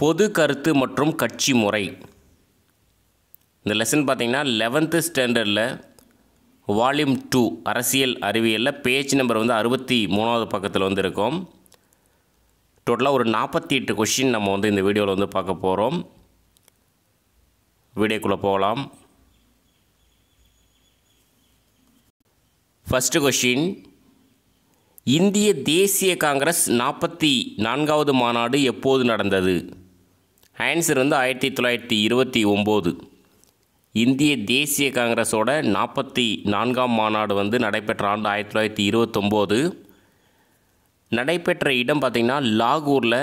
பொது கருத்து மற்றும் கட்சி முறை இந்த லெசன் பார்த்திங்கன்னா லெவன்த்து ஸ்டாண்டர்டில் வால்யூம் டூ அரசியல் அறிவியலில் பேஜ் நம்பர் வந்து அறுபத்தி மூணாவது பக்கத்தில் வந்து இருக்கோம் டோட்டலாக ஒரு நாற்பத்தி எட்டு கொஷின் நம்ம வந்து இந்த வீடியோவில் வந்து பார்க்க போகிறோம் வீடியோக்குள்ளே போகலாம் ஃபஸ்ட்டு கொஷின் இந்திய தேசிய காங்கிரஸ் நாற்பத்தி நான்காவது மாநாடு எப்போது நடந்தது ஆன்சர் வந்து ஆயிரத்தி தொள்ளாயிரத்தி இருபத்தி ஒம்பது இந்திய தேசிய காங்கிரஸோட நாற்பத்தி நான்காம் மாநாடு வந்து நடைபெற்ற ஆண்டு ஆயிரத்தி தொள்ளாயிரத்தி இருபத்தொம்போது நடைபெற்ற இடம் பார்த்திங்கன்னா லாகூரில்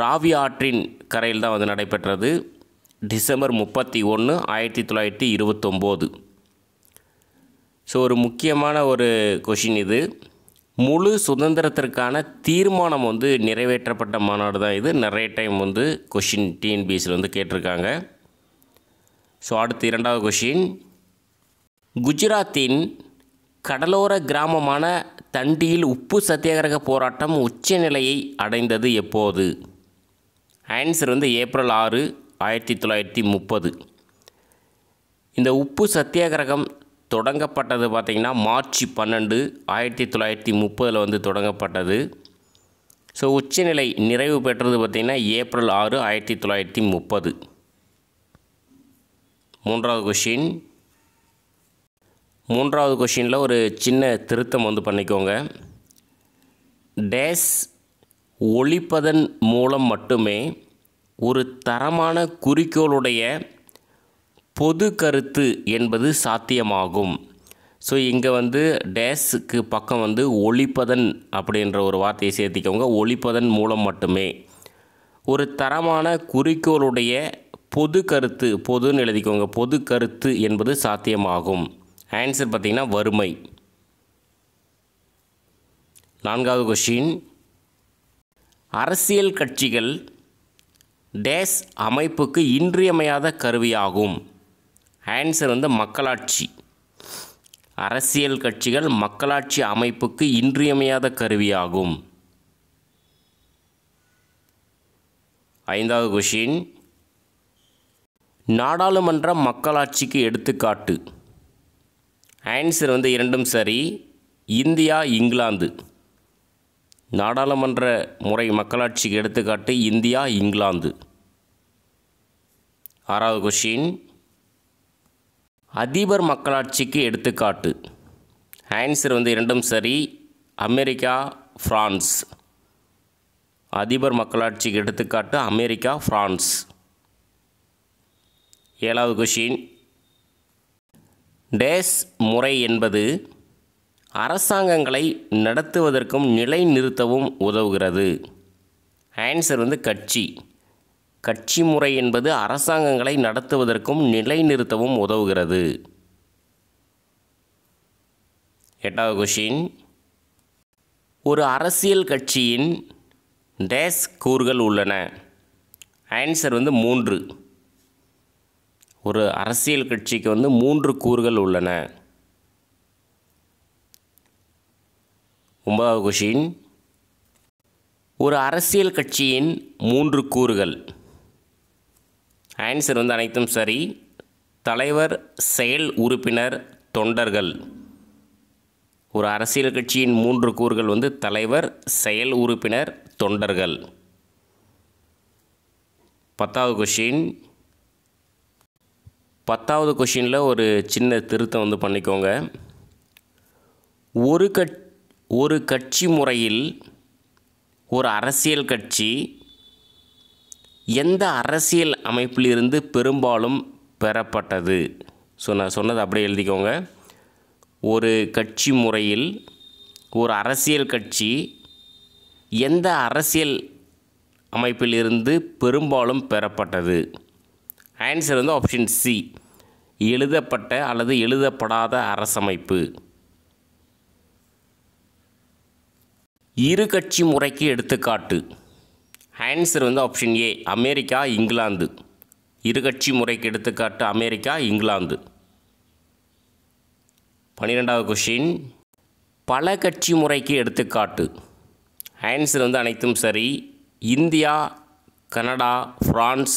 ராவி ஆற்றின் கரையில் தான் வந்து நடைபெற்றது டிசம்பர் முப்பத்தி ஒன்று ஆயிரத்தி தொள்ளாயிரத்தி இருபத்தொம்போது ஸோ ஒரு முக்கியமான ஒரு கொஷின் இது முழு சுதந்திரத்திற்கான தீர்மானம் வந்து நிறைவேற்றப்பட்ட மாநாடு தான் இது நிறைய டைம் வந்து கொஷின் டிஎன்பிஎஸ்சியில் வந்து கேட்டிருக்காங்க ஸோ அடுத்து இரண்டாவது கொஷின் குஜராத்தின் கடலோர கிராமமான தண்டியில் உப்பு சத்தியாகிரக போராட்டம் உச்சநிலையை அடைந்தது எப்போது ஆன்சர் வந்து ஏப்ரல் ஆறு ஆயிரத்தி தொள்ளாயிரத்தி முப்பது இந்த உப்பு சத்தியாகிரகம் தொடங்கப்பட்டது பார்த்திங்கன்னா மார்ச் பன்னெண்டு ஆயிரத்தி தொள்ளாயிரத்தி முப்பதில் வந்து தொடங்கப்பட்டது ஸோ உச்சநிலை நிறைவு பெற்றது பார்த்திங்கன்னா ஏப்ரல் ஆறு ஆயிரத்தி தொள்ளாயிரத்தி முப்பது மூன்றாவது கொஷின் மூன்றாவது கொஷினில் ஒரு சின்ன திருத்தம் வந்து பண்ணிக்கோங்க டேஸ் ஒழிப்பதன் மூலம் மட்டுமே ஒரு தரமான குறிக்கோளுடைய பொது கருத்து என்பது சாத்தியமாகும் ஸோ இங்கே வந்து டேஸுக்கு பக்கம் வந்து ஒழிப்பதன் அப்படின்ற ஒரு வார்த்தையை சேர்த்திக்கோங்க ஒழிப்பதன் மூலம் மட்டுமே ஒரு தரமான குறிக்கோளுடைய பொது கருத்து பொதுன்னு எழுதிக்கோங்க பொது கருத்து என்பது சாத்தியமாகும் ஆன்சர் பார்த்திங்கன்னா வறுமை நான்காவது கொஷின் அரசியல் கட்சிகள் டேஸ் அமைப்புக்கு இன்றியமையாத கருவியாகும் ஆன்சர் வந்து மக்களாட்சி அரசியல் கட்சிகள் மக்களாட்சி அமைப்புக்கு இன்றியமையாத கருவியாகும் ஐந்தாவது கொஷின் நாடாளுமன்ற மக்களாட்சிக்கு எடுத்துக்காட்டு ஆன்சர் வந்து இரண்டும் சரி இந்தியா இங்கிலாந்து நாடாளுமன்ற முறை மக்களாட்சிக்கு எடுத்துக்காட்டு இந்தியா இங்கிலாந்து ஆறாவது கொஷின் அதிபர் மக்களாட்சிக்கு எடுத்துக்காட்டு ஆன்சர் வந்து இரண்டும் சரி அமெரிக்கா ஃப்ரான்ஸ் அதிபர் மக்களாட்சிக்கு எடுத்துக்காட்டு அமெரிக்கா ஃப்ரான்ஸ் ஏழாவது கொஷின் டேஸ் முறை என்பது அரசாங்கங்களை நடத்துவதற்கும் நிலை நிறுத்தவும் உதவுகிறது ஆன்சர் வந்து கட்சி கட்சி முறை என்பது அரசாங்கங்களை நடத்துவதற்கும் நிலைநிறுத்தவும் உதவுகிறது எட்டாவது கொஷின் ஒரு அரசியல் கட்சியின் டேஸ் கூறுகள் உள்ளன ஆன்சர் வந்து மூன்று ஒரு அரசியல் கட்சிக்கு வந்து மூன்று கூறுகள் உள்ளன ஒன்பதாவது கொஷின் ஒரு அரசியல் கட்சியின் மூன்று கூறுகள் ஆன்சர் வந்து அனைத்தும் சரி தலைவர் செயல் உறுப்பினர் தொண்டர்கள் ஒரு அரசியல் கட்சியின் மூன்று கூறுகள் வந்து தலைவர் செயல் உறுப்பினர் தொண்டர்கள் பத்தாவது கொஷின் பத்தாவது கொஷினில் ஒரு சின்ன திருத்தம் வந்து பண்ணிக்கோங்க ஒரு கட் ஒரு கட்சி முறையில் ஒரு அரசியல் கட்சி எந்த அரசியல் அமைப்பிலிருந்து பெரும்பாலும் பெறப்பட்டது ஸோ நான் சொன்னது அப்படியே எழுதிக்கோங்க ஒரு கட்சி முறையில் ஒரு அரசியல் கட்சி எந்த அரசியல் அமைப்பிலிருந்து பெரும்பாலும் பெறப்பட்டது ஆன்சர் வந்து ஆப்ஷன் சி எழுதப்பட்ட அல்லது எழுதப்படாத அரசமைப்பு இரு கட்சி முறைக்கு எடுத்துக்காட்டு ஆன்சர் வந்து ஆப்ஷன் ஏ அமெரிக்கா இங்கிலாந்து இருகட்சி முறைக்கு எடுத்துக்காட்டு அமெரிக்கா இங்கிலாந்து பன்னிரெண்டாவது கொஷின் பல கட்சி முறைக்கு எடுத்துக்காட்டு ஆன்சர் வந்து அனைத்தும் சரி India Canada France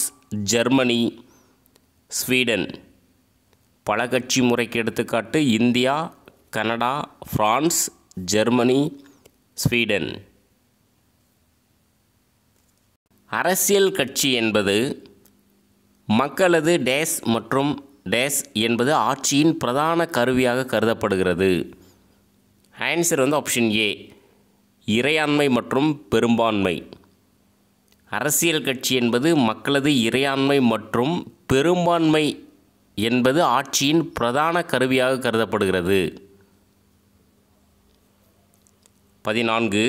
Germany Sweden பல கட்சி முறைக்கு எடுத்துக்காட்டு India Canada France Germany Sweden அரசியல் கட்சி என்பது மக்களது டேஸ் மற்றும் டேஸ் என்பது ஆட்சியின் பிரதான கருவியாக கருதப்படுகிறது ஆன்சர் வந்து ஆப்ஷன் ஏ இறையாண்மை மற்றும் பெரும்பான்மை அரசியல் கட்சி என்பது மக்களது இறையாண்மை மற்றும் பெரும்பான்மை என்பது ஆட்சியின் பிரதான கருவியாக கருதப்படுகிறது பதினான்கு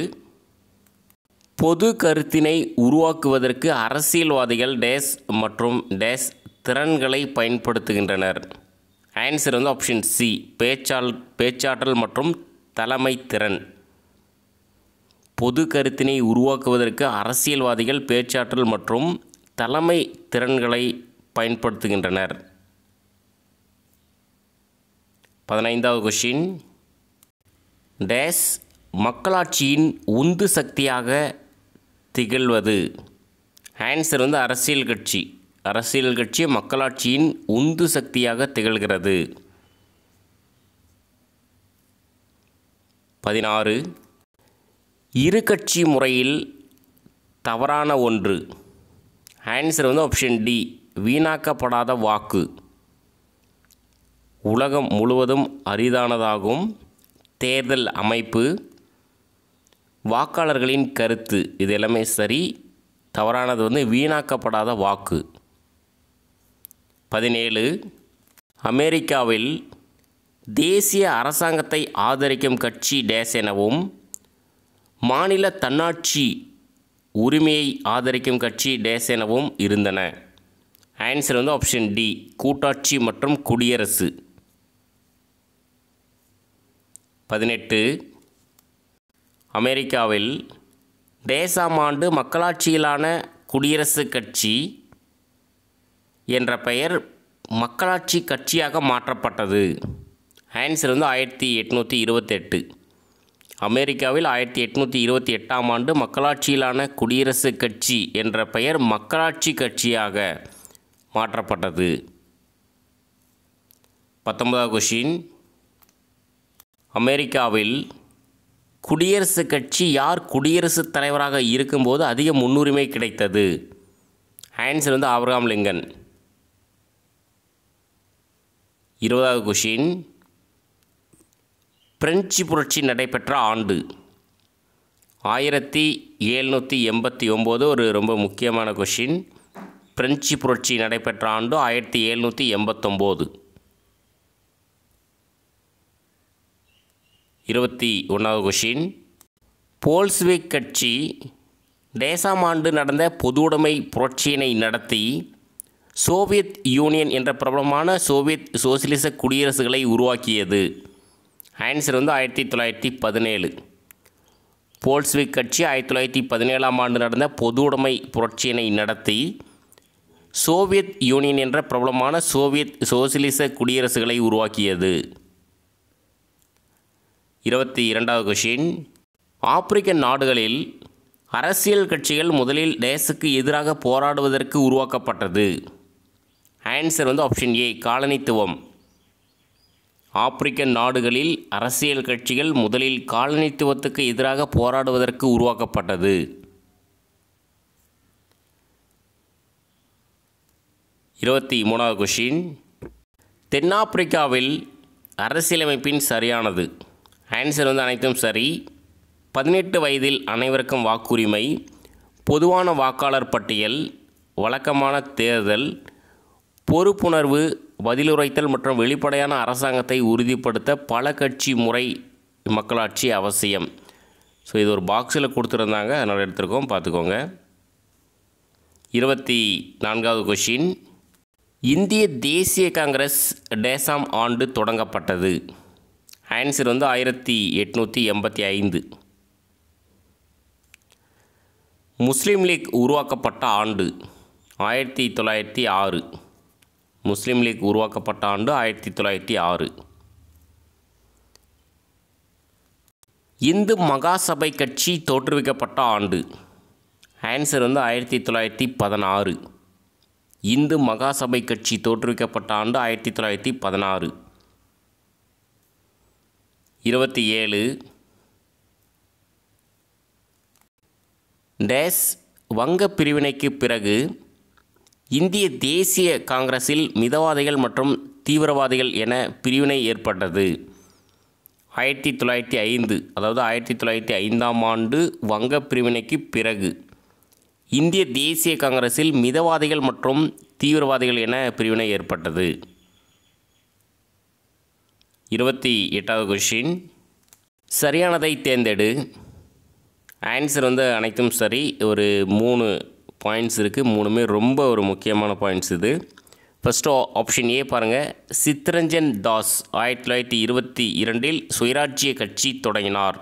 பொது கருத்தினை உருவாக்குவதற்கு அரசியல்வாதிகள் டேஸ் மற்றும் டேஸ் திறன்களை பயன்படுத்துகின்றனர் ஆன்சர் வந்து ஆப்ஷன் சி பேச்சால் பேச்சாற்றல் மற்றும் தலைமை திறன் பொது கருத்தினை உருவாக்குவதற்கு அரசியல்வாதிகள் பேச்சாற்றல் மற்றும் தலைமை திறன்களை பயன்படுத்துகின்றனர் பதினைந்தாவது கொஷின் டேஸ் மக்களாட்சியின் உந்து சக்தியாக திகழ்வது ஆன்சர் வந்து அரசியல் கட்சி அரசியல் கட்சி மக்களாட்சியின் உந்து சக்தியாக திகழ்கிறது பதினாறு இரு கட்சி முறையில் தவறான ஒன்று ஆன்சர் வந்து ஆப்ஷன் டி வீணாக்கப்படாத வாக்கு உலகம் முழுவதும் அரிதானதாகும் தேர்தல் அமைப்பு வாக்காளர்களின் கருத்து இது எல்லாமே சரி தவறானது வந்து வீணாக்கப்படாத வாக்கு பதினேழு அமெரிக்காவில் தேசிய அரசாங்கத்தை ஆதரிக்கும் கட்சி டேஸ் எனவும் மாநில தன்னாட்சி உரிமையை ஆதரிக்கும் கட்சி டேஸ் எனவும் இருந்தன ஆன்சர் வந்து ஆப்ஷன் டி கூட்டாட்சி மற்றும் குடியரசு பதினெட்டு அமெரிக்காவில் டேசாம் ஆண்டு மக்களாட்சியிலான குடியரசுக் கட்சி என்ற பெயர் மக்களாட்சி கட்சியாக மாற்றப்பட்டது ஆன்சர் வந்து ஆயிரத்தி எட்நூற்றி இருபத்தெட்டு அமெரிக்காவில் ஆயிரத்தி எட்நூற்றி இருபத்தி எட்டாம் ஆண்டு மக்களாட்சியிலான குடியரசுக் கட்சி என்ற பெயர் மக்களாட்சி கட்சியாக மாற்றப்பட்டது பத்தொன்பதாவது கொஷின் அமெரிக்காவில் குடியரசு கட்சி யார் குடியரசுத் தலைவராக இருக்கும்போது அதிக முன்னுரிமை கிடைத்தது ஆன்சர் வந்து ஆப்ரகாம் லிங்கன் இருபதாவது கொஷின் பிரெஞ்சு புரட்சி நடைபெற்ற ஆண்டு ஆயிரத்தி எழுநூற்றி எண்பத்தி ஒம்பது ஒரு ரொம்ப முக்கியமான கொஷின் பிரெஞ்சு புரட்சி நடைபெற்ற ஆண்டு ஆயிரத்தி எழுநூற்றி எண்பத்தொம்போது இருபத்தி ஒன்றாவது கொஷின் போல்ஸ்விக் கட்சி டேசாம் ஆண்டு நடந்த பொதுவுடைமை புரட்சியினை நடத்தி சோவியத் யூனியன் என்ற பிரபலமான சோவியத் சோசியலிச குடியரசுகளை உருவாக்கியது ஆன்சர் வந்து ஆயிரத்தி தொள்ளாயிரத்தி பதினேழு போல்ஸ்விக் கட்சி ஆயிரத்தி தொள்ளாயிரத்தி பதினேழாம் ஆண்டு நடந்த பொதுவுடைமை புரட்சியினை நடத்தி சோவியத் யூனியன் என்ற பிரபலமான சோவியத் சோசியலிச குடியரசுகளை உருவாக்கியது இருபத்தி இரண்டாவது கொஷின் ஆப்பிரிக்க நாடுகளில் அரசியல் கட்சிகள் முதலில் டேஸுக்கு எதிராக போராடுவதற்கு உருவாக்கப்பட்டது ஆன்சர் வந்து ஆப்ஷன் ஏ காலனித்துவம் ஆப்பிரிக்க நாடுகளில் அரசியல் கட்சிகள் முதலில் காலனித்துவத்துக்கு எதிராக போராடுவதற்கு உருவாக்கப்பட்டது இருபத்தி மூணாவது கொஷின் தென்னாப்பிரிக்காவில் அரசியலமைப்பின் சரியானது ஆன்சர் வந்து அனைத்தும் சரி பதினெட்டு வயதில் அனைவருக்கும் வாக்குரிமை பொதுவான வாக்காளர் பட்டியல் வழக்கமான தேர்தல் பொறுப்புணர்வு பதிலுரைத்தல் மற்றும் வெளிப்படையான அரசாங்கத்தை உறுதிப்படுத்த பல கட்சி முறை மக்களாட்சி அவசியம் ஸோ இது ஒரு பாக்ஸில் கொடுத்துருந்தாங்க அதனால் எடுத்துருக்கோம் பார்த்துக்கோங்க இருபத்தி நான்காவது கொஷின் இந்திய தேசிய காங்கிரஸ் டேசாம் ஆண்டு தொடங்கப்பட்டது ஆன்சர் வந்து ஆயிரத்தி எட்நூற்றி எண்பத்தி ஐந்து முஸ்லீம் லீக் உருவாக்கப்பட்ட ஆண்டு ஆயிரத்தி தொள்ளாயிரத்தி ஆறு முஸ்லீம் லீக் உருவாக்கப்பட்ட ஆண்டு ஆயிரத்தி தொள்ளாயிரத்தி ஆறு இந்து மகாசபை கட்சி தோற்றுவிக்கப்பட்ட ஆண்டு ஆன்சர் வந்து ஆயிரத்தி தொள்ளாயிரத்தி பதினாறு இந்து மகாசபை கட்சி தோற்றுவிக்கப்பட்ட ஆண்டு ஆயிரத்தி தொள்ளாயிரத்தி பதினாறு இருபத்தி ஏழு டேஸ் வங்க பிரிவினைக்கு பிறகு இந்திய தேசிய காங்கிரஸில் மிதவாதிகள் மற்றும் தீவிரவாதிகள் என பிரிவினை ஏற்பட்டது ஆயிரத்தி தொள்ளாயிரத்தி ஐந்து அதாவது ஆயிரத்தி தொள்ளாயிரத்தி ஐந்தாம் ஆண்டு வங்க பிரிவினைக்கு பிறகு இந்திய தேசிய காங்கிரஸில் மிதவாதிகள் மற்றும் தீவிரவாதிகள் என பிரிவினை ஏற்பட்டது இருபத்தி எட்டாவது கொஷின் சரியானதை தேர்ந்தெடு ஆன்சர் வந்து அனைத்தும் சரி ஒரு மூணு பாயிண்ட்ஸ் இருக்குது மூணுமே ரொம்ப ஒரு முக்கியமான பாயிண்ட்ஸ் இது ஃபஸ்ட்டு ஆப்ஷன் ஏ பாருங்கள் சித்ரஞ்சன் தாஸ் ஆயிரத்தி தொள்ளாயிரத்தி இருபத்தி இரண்டில் சுயராட்சிய கட்சி தொடங்கினார்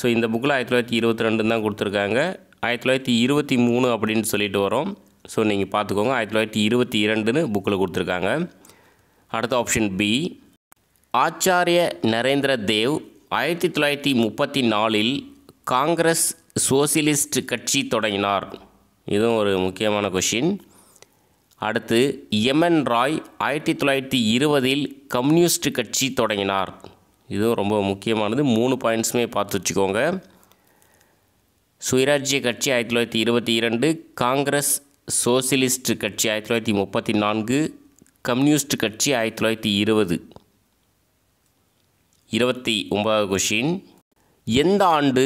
ஸோ இந்த புக்கில் ஆயிரத்தி தொள்ளாயிரத்தி இருபத்தி ரெண்டுன்னு தான் கொடுத்துருக்காங்க ஆயிரத்தி தொள்ளாயிரத்தி இருபத்தி மூணு அப்படின்னு சொல்லிட்டு வரோம் ஸோ நீங்கள் பார்த்துக்கோங்க ஆயிரத்தி தொள்ளாயிரத்தி இருபத்தி இரண்டுன்னு புக்கில் கொடுத்துருக்காங்க அடுத்த ஆப்ஷன் பி ஆச்சாரிய நரேந்திர தேவ் ஆயிரத்தி தொள்ளாயிரத்தி முப்பத்தி நாலில் காங்கிரஸ் சோசியலிஸ்ட் கட்சி தொடங்கினார் இதுவும் ஒரு முக்கியமான கொஷின் அடுத்து எம்என் ராய் ஆயிரத்தி தொள்ளாயிரத்தி இருபதில் கம்யூனிஸ்ட் கட்சி தொடங்கினார் இதுவும் ரொம்ப முக்கியமானது மூணு பாயிண்ட்ஸுமே பார்த்து வச்சுக்கோங்க சுயராஜ்ய கட்சி ஆயிரத்தி தொள்ளாயிரத்தி இருபத்தி இரண்டு காங்கிரஸ் சோசியலிஸ்ட் கட்சி ஆயிரத்தி தொள்ளாயிரத்தி முப்பத்தி நான்கு கம்யூனிஸ்ட் கட்சி ஆயிரத்தி தொள்ளாயிரத்தி இருபது இருபத்தி ஒன்பதாவது கொஷின் எந்த ஆண்டு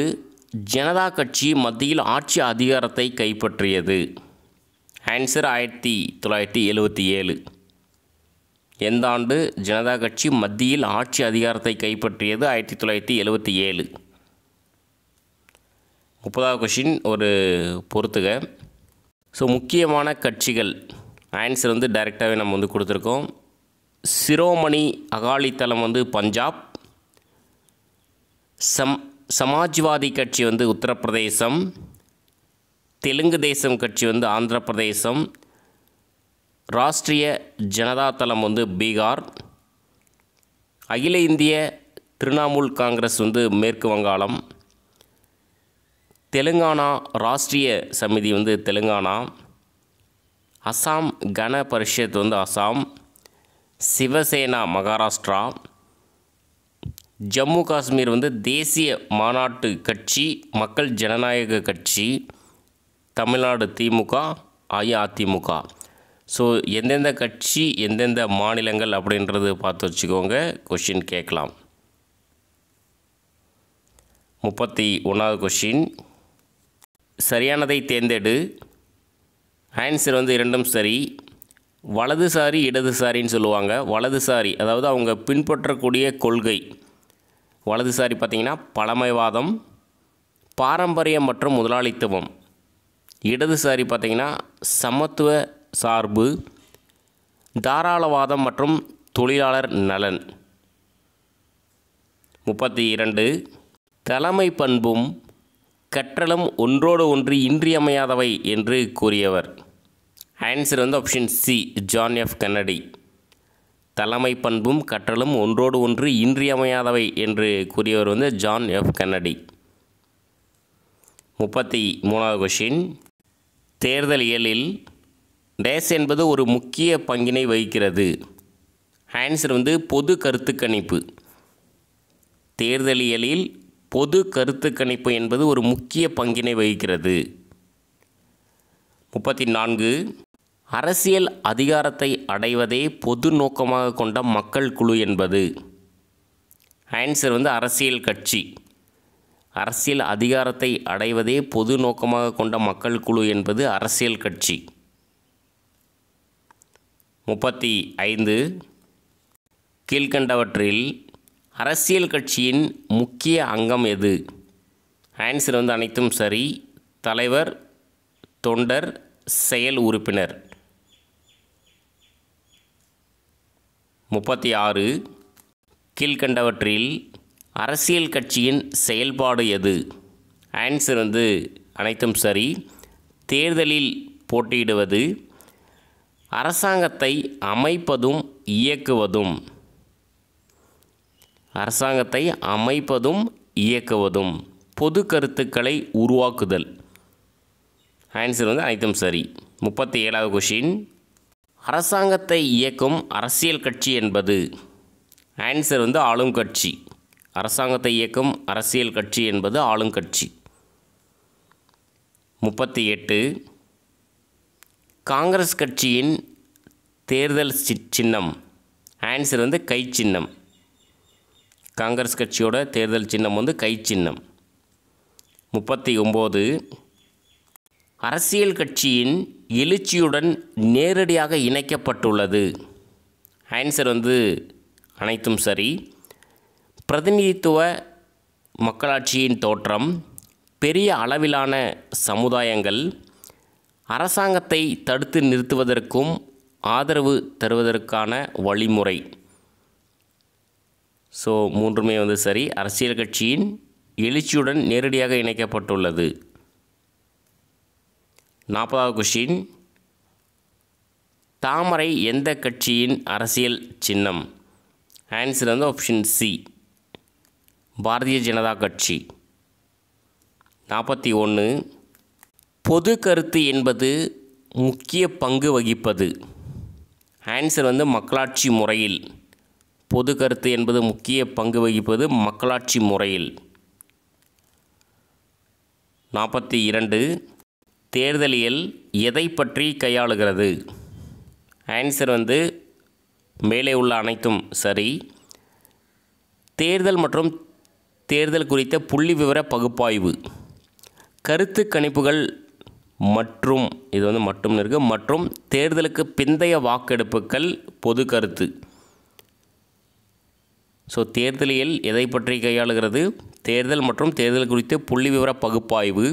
ஜனதா கட்சி மத்தியில் ஆட்சி அதிகாரத்தை கைப்பற்றியது ஆன்சர் ஆயிரத்தி தொள்ளாயிரத்தி எழுபத்தி ஏழு எந்த ஆண்டு ஜனதா கட்சி மத்தியில் ஆட்சி அதிகாரத்தை கைப்பற்றியது ஆயிரத்தி தொள்ளாயிரத்தி எழுபத்தி ஏழு முப்பதாவது கொஷின் ஒரு பொறுத்துக ஸோ முக்கியமான கட்சிகள் ஆன்சர் வந்து டைரெக்டாகவே நம்ம வந்து கொடுத்துருக்கோம் சிரோமணி அகாலித்தளம் வந்து பஞ்சாப் சம் சமாஜ்வாதி கட்சி வந்து உத்தரப்பிரதேசம் தெலுங்கு தேசம் கட்சி வந்து ஆந்திர பிரதேசம் ராஷ்ட்ரிய ஜனதா தளம் வந்து பீகார் அகில இந்திய திரிணாமுல் காங்கிரஸ் வந்து மேற்கு வங்காளம் தெலுங்கானா ராஷ்ட்ரிய சமிதி வந்து தெலுங்கானா அசாம் கன பரிஷத் வந்து அசாம் சிவசேனா மகாராஷ்டிரா ஜம்மு காஷ்மீர் வந்து தேசிய மாநாட்டு கட்சி மக்கள் ஜனநாயக கட்சி தமிழ்நாடு திமுக அஇஅதிமுக ஸோ எந்தெந்த கட்சி எந்தெந்த மாநிலங்கள் அப்படின்றது பார்த்து வச்சுக்கோங்க கொஷின் கேட்கலாம் முப்பத்தி ஒன்றாவது கொஷின் சரியானதை தேர்ந்தெடு ஆன்சர் வந்து இரண்டும் சரி வலதுசாரி இடதுசாரின்னு சொல்லுவாங்க வலதுசாரி அதாவது அவங்க பின்பற்றக்கூடிய கொள்கை வலதுசாரி பார்த்திங்கன்னா பழமைவாதம் பாரம்பரியம் மற்றும் முதலாளித்துவம் இடதுசாரி பார்த்திங்கன்னா சமத்துவ சார்பு தாராளவாதம் மற்றும் தொழிலாளர் நலன் முப்பத்தி இரண்டு தலைமை பண்பும் கற்றலும் ஒன்றோடு ஒன்று இன்றியமையாதவை என்று கூறியவர் ஆன்சர் வந்து option C John F Kennedy தலைமை பண்பும் கற்றலும் ஒன்றோடு ஒன்று இன்றியமையாதவை என்று கூறியவர் வந்து ஜான் எஃப் கன்னடி முப்பத்தி மூணாவது கொஷின் தேர்தல் இயலில் டேஸ் என்பது ஒரு முக்கிய பங்கினை வகிக்கிறது ஆன்சர் வந்து பொது கருத்து கணிப்பு தேர்தலியலில் பொது கருத்து கணிப்பு என்பது ஒரு முக்கிய பங்கினை வகிக்கிறது முப்பத்தி நான்கு அரசியல் அதிகாரத்தை அடைவதே பொது நோக்கமாக கொண்ட மக்கள் குழு என்பது ஆன்சர் வந்து அரசியல் கட்சி அரசியல் அதிகாரத்தை அடைவதே பொது நோக்கமாக கொண்ட மக்கள் குழு என்பது அரசியல் கட்சி முப்பத்தி ஐந்து கீழ்கண்டவற்றில் அரசியல் கட்சியின் முக்கிய அங்கம் எது ஆன்சர் வந்து அனைத்தும் சரி தலைவர் தொண்டர் செயல் உறுப்பினர் முப்பத்தி ஆறு கீழ்கண்டவற்றில் அரசியல் கட்சியின் செயல்பாடு எது ஆன்சர் வந்து அனைத்தும் சரி தேர்தலில் போட்டியிடுவது அரசாங்கத்தை அமைப்பதும் இயக்குவதும் அரசாங்கத்தை அமைப்பதும் இயக்குவதும் பொது கருத்துக்களை உருவாக்குதல் ஆன்சர் வந்து அனைத்தும் சரி முப்பத்தி ஏழாவது கொஷின் அரசாங்கத்தை இயக்கும் அரசியல் கட்சி என்பது ஆன்சர் வந்து ஆளும் கட்சி அரசாங்கத்தை இயக்கும் அரசியல் கட்சி என்பது ஆளும் கட்சி முப்பத்தி எட்டு காங்கிரஸ் கட்சியின் தேர்தல் சின்னம் ஆன்சர் வந்து கை சின்னம் காங்கிரஸ் கட்சியோட தேர்தல் சின்னம் வந்து கை சின்னம் முப்பத்தி ஒம்பது அரசியல் கட்சியின் எழுச்சியுடன் நேரடியாக இணைக்கப்பட்டுள்ளது ஆன்சர் வந்து அனைத்தும் சரி பிரதிநிதித்துவ மக்களாட்சியின் தோற்றம் பெரிய அளவிலான சமுதாயங்கள் அரசாங்கத்தை தடுத்து நிறுத்துவதற்கும் ஆதரவு தருவதற்கான வழிமுறை ஸோ மூன்றுமே வந்து சரி அரசியல் கட்சியின் எழுச்சியுடன் நேரடியாக இணைக்கப்பட்டுள்ளது நாற்பதாவது கொஷின் தாமரை எந்த கட்சியின் அரசியல் சின்னம் ஆன்சர் வந்து ஆப்ஷன் சி பாரதிய ஜனதா கட்சி நாற்பத்தி ஒன்று பொது கருத்து என்பது முக்கிய பங்கு வகிப்பது ஆன்சர் வந்து மக்களாட்சி முறையில் பொது கருத்து என்பது முக்கிய பங்கு வகிப்பது மக்களாட்சி முறையில் நாற்பத்தி இரண்டு தேர்தலியல் எதை பற்றி கையாளுகிறது ஆன்சர் வந்து மேலே உள்ள அனைத்தும் சரி தேர்தல் மற்றும் தேர்தல் குறித்த புள்ளி விவர பகுப்பாய்வு கருத்து கணிப்புகள் மற்றும் இது வந்து மட்டும் இருக்கு மற்றும் தேர்தலுக்கு பிந்தைய வாக்கெடுப்புகள் பொது கருத்து ஸோ தேர்தலியல் எதை பற்றி கையாளுகிறது தேர்தல் மற்றும் தேர்தல் குறித்து புள்ளி விவர பகுப்பாய்வு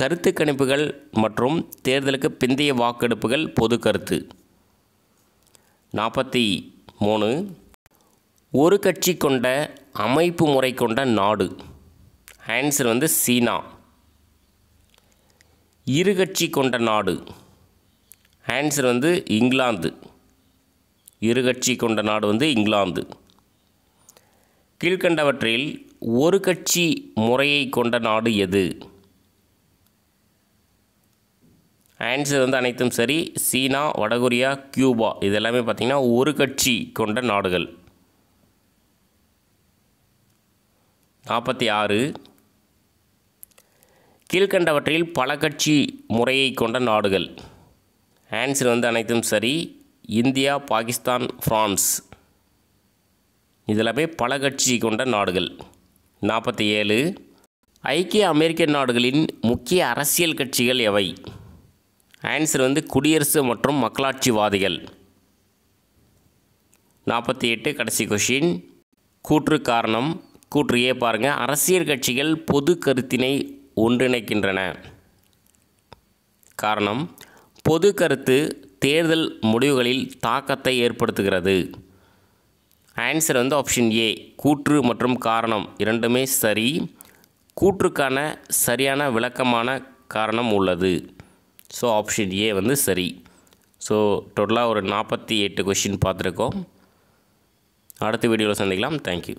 கருத்து கணிப்புகள் மற்றும் தேர்தலுக்கு பிந்தைய வாக்கெடுப்புகள் பொது கருத்து நாற்பத்தி மூணு ஒரு கட்சி கொண்ட அமைப்பு முறை கொண்ட நாடு ஆன்சர் வந்து சீனா இரு கட்சி கொண்ட நாடு ஆன்சர் வந்து இங்கிலாந்து இரு கட்சி கொண்ட நாடு வந்து இங்கிலாந்து கீழ்கண்டவற்றில் ஒரு கட்சி முறையை கொண்ட நாடு எது ஆன்சர் வந்து அனைத்தும் சரி சீனா வடகொரியா கியூபா இது எல்லாமே பார்த்திங்கன்னா ஒரு கட்சி கொண்ட நாடுகள் நாற்பத்தி ஆறு கீழ்கண்டவற்றில் பல கட்சி முறையை கொண்ட நாடுகள் ஆன்சர் வந்து அனைத்தும் சரி இந்தியா பாகிஸ்தான் ஃப்ரான்ஸ் இதெல்லாமே பல கட்சி கொண்ட நாடுகள் நாற்பத்தி ஏழு ஐக்கிய அமெரிக்க நாடுகளின் முக்கிய அரசியல் கட்சிகள் எவை ஆன்சர் வந்து குடியரசு மற்றும் மக்களாட்சிவாதிகள் நாற்பத்தி எட்டு கடைசி கொஷின் கூற்று காரணம் கூற்று ஏ பாருங்கள் அரசியல் கட்சிகள் பொது கருத்தினை ஒன்றிணைக்கின்றன காரணம் பொது கருத்து தேர்தல் முடிவுகளில் தாக்கத்தை ஏற்படுத்துகிறது ஆன்சர் வந்து ஆப்ஷன் ஏ கூற்று மற்றும் காரணம் இரண்டுமே சரி கூற்றுக்கான சரியான விளக்கமான காரணம் உள்ளது ஸோ ஆப்ஷன் ஏ வந்து சரி ஸோ டோட்டலாக ஒரு நாற்பத்தி எட்டு கொஷின் பார்த்துருக்கோம் அடுத்த வீடியோவில் சந்திக்கலாம் தேங்க்யூ